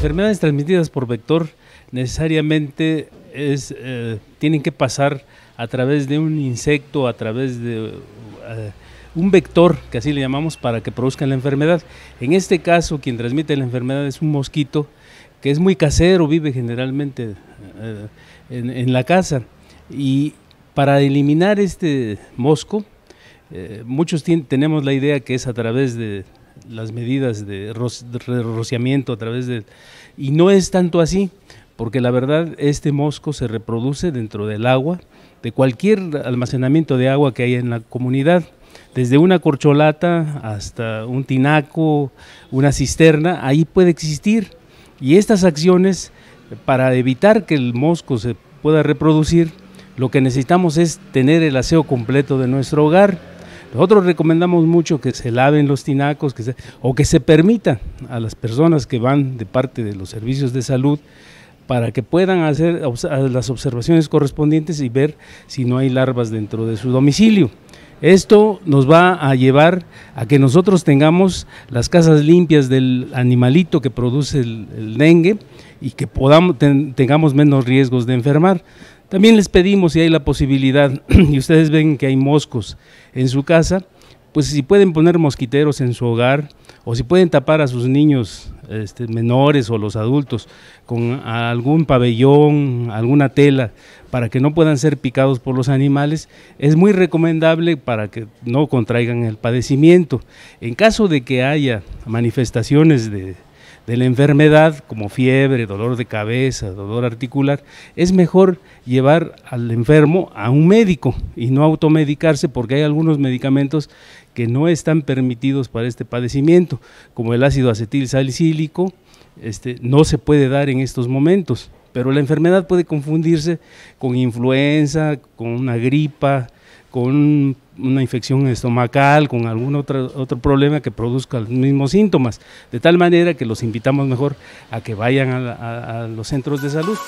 enfermedades transmitidas por vector necesariamente eh, tienen que pasar a través de un insecto, a través de eh, un vector, que así le llamamos, para que produzcan la enfermedad. En este caso, quien transmite la enfermedad es un mosquito, que es muy casero, vive generalmente eh, en, la casa. Y para eliminar este mosco, muchos tenemos la idea que es a través de las medidas de, rociamiento a través de... Y no es tanto así, porque la verdad este mosco se reproduce dentro del agua, de cualquier almacenamiento de agua que hay en la comunidad, desde una corcholata hasta un tinaco, una cisterna, ahí puede existir. Y estas acciones, para evitar que el mosco se pueda reproducir, lo que necesitamos es tener el aseo completo de nuestro hogar nosotros recomendamos mucho que se laven los tinacos que o que se permita a las personas que van de parte de los servicios de salud para que puedan hacer las observaciones correspondientes y ver si no hay larvas dentro de su domicilio. Esto nos va a llevar a que nosotros tengamos las casas limpias del animalito que produce el, dengue y que podamos, tengamos menos riesgos de enfermar. También les pedimos si hay la posibilidad, y ustedes ven que hay moscos en su casa, pues si pueden poner mosquiteros en su hogar o si pueden tapar a sus niños este, menores o los adultos con algún pabellón, alguna tela, para que no puedan ser picados por los animales, es muy recomendable para que no contraigan el padecimiento. En caso de que haya manifestaciones de, de la enfermedad, como fiebre, dolor de cabeza, dolor articular, es mejor llevar al enfermo a un médico y no automedicarse porque hay algunos medicamentos que no están permitidos para este padecimiento, como el ácido acetil salicílico, este, no se puede dar en estos momentos, pero la enfermedad puede confundirse con influenza, con una gripa, con una infección estomacal, con algún otro, otro problema que produzca los mismos síntomas. De tal manera que los invitamos mejor a que vayan a los centros de salud.